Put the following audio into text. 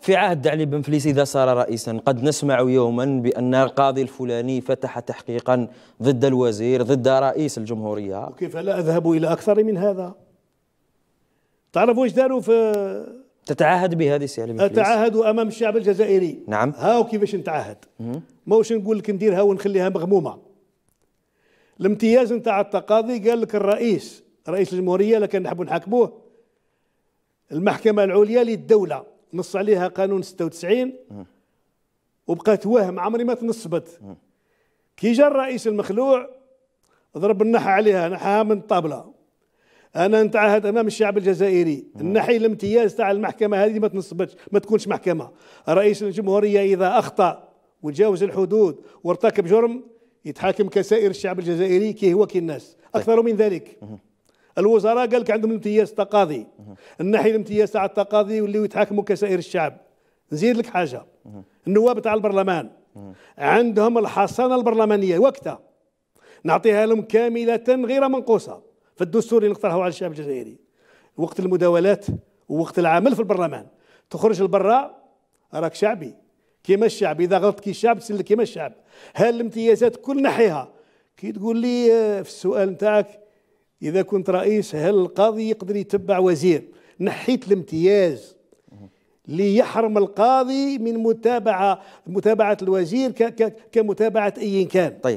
في عهد علي بن فليس إذا صار رئيسا قد نسمع يوما بأن القاضي الفلاني فتح تحقيقا ضد الوزير ضد رئيس الجمهورية وكيف لا أذهب إلى أكثر من هذا تعرف واش داروا في تتعهد بهذه سي علي بن فليس أتعهد أمام الشعب الجزائري نعم هاو كيفاش نتعهد ماهوش نقول لك نديرها ونخليها مغمومة الامتياز نتاع التقاضي قال لك الرئيس رئيس الجمهورية لكن نحب نحاكموه المحكمة العليا للدولة نص عليها قانون 96 وبقات وهم عمري ما تنصبت كي جا الرئيس المخلوع ضرب النحى عليها نحاها من الطابله انا نتعهد امام الشعب الجزائري نحي الامتياز تاع المحكمه هذه ما تنصبتش ما تكونش محكمه رئيس الجمهوريه اذا اخطا وتجاوز الحدود وارتكب جرم يتحاكم كسائر الشعب الجزائري كي هو كي الناس طيب. اكثر من ذلك الوزراء قال لك عندهم الامتياز التقاضي الناحيه الامتياز تاع التقاضي واللي يتحاكموا كسائر الشعب نزيد لك حاجه النواب تاع البرلمان عندهم الحصانه البرلمانيه وقتها نعطيها لهم كامله غير منقوصه في الدستور اللي نقترحه على الشعب الجزائري وقت المداولات ووقت العمل في البرلمان تخرج لبرا راك شعبي كيما الشعب اذا غلطت كي الشعب تسلك كيما الشعب هل الامتيازات كل نحيها كي تقول لي آه، في السؤال نتاعك اذا كنت رئيس هل القاضي يقدر يتبع وزير نحيت الامتياز ليحرم القاضي من متابعه متابعه الوزير كمتابعه اي كان طيب